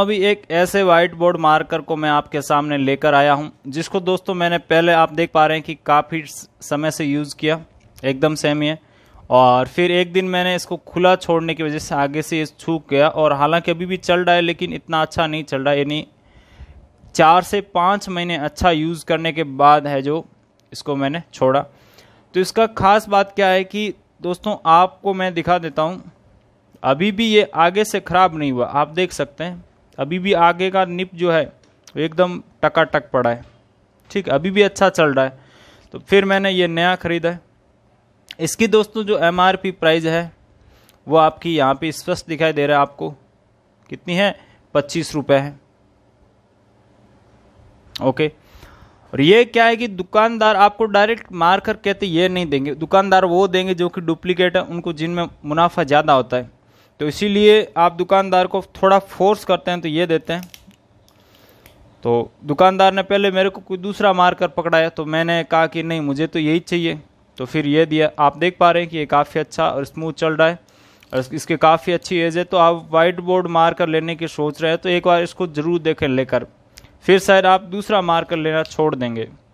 अभी एक ऐसे व्हाइट बोर्ड मार्कर को मैं आपके सामने लेकर आया हूं जिसको दोस्तों मैंने पहले आप देख पा रहे हैं कि काफ़ी समय से यूज़ किया एकदम सेम ही है और फिर एक दिन मैंने इसको खुला छोड़ने की वजह से आगे से ये छूक गया और हालांकि अभी भी चल रहा है लेकिन इतना अच्छा नहीं चल रहा यानी चार से पाँच महीने अच्छा यूज़ करने के बाद है जो इसको मैंने छोड़ा तो इसका ख़ास बात क्या है कि दोस्तों आपको मैं दिखा देता हूँ अभी भी ये आगे से ख़राब नहीं हुआ आप देख सकते हैं अभी भी आगे का निप जो है एकदम टकाटक पड़ा है ठीक अभी भी अच्छा चल रहा है तो फिर मैंने ये नया ख़रीदा है इसकी दोस्तों जो एम आर पी प्राइज़ है वो आपकी यहाँ पे स्पष्ट दिखाई दे रहा है आपको कितनी है पच्चीस रुपये है ओके और ये क्या है कि दुकानदार आपको डायरेक्ट मार कर कहते ये नहीं देंगे दुकानदार वो देंगे जो कि डुप्लीकेट है उनको जिनमें मुनाफा ज़्यादा होता है तो इसीलिए आप दुकानदार को थोड़ा फोर्स करते हैं तो ये देते हैं तो दुकानदार ने पहले मेरे को कोई दूसरा मार्कर पकड़ाया तो मैंने कहा कि नहीं मुझे तो यही चाहिए तो फिर ये दिया आप देख पा रहे हैं कि ये काफ़ी अच्छा और स्मूथ चल रहा है और इसकी काफ़ी अच्छी एज है तो आप वाइट बोर्ड मार्कर लेने की सोच रहे हैं तो एक बार इसको ज़रूर देखें लेकर फिर शायद आप दूसरा मार्कर लेना छोड़ देंगे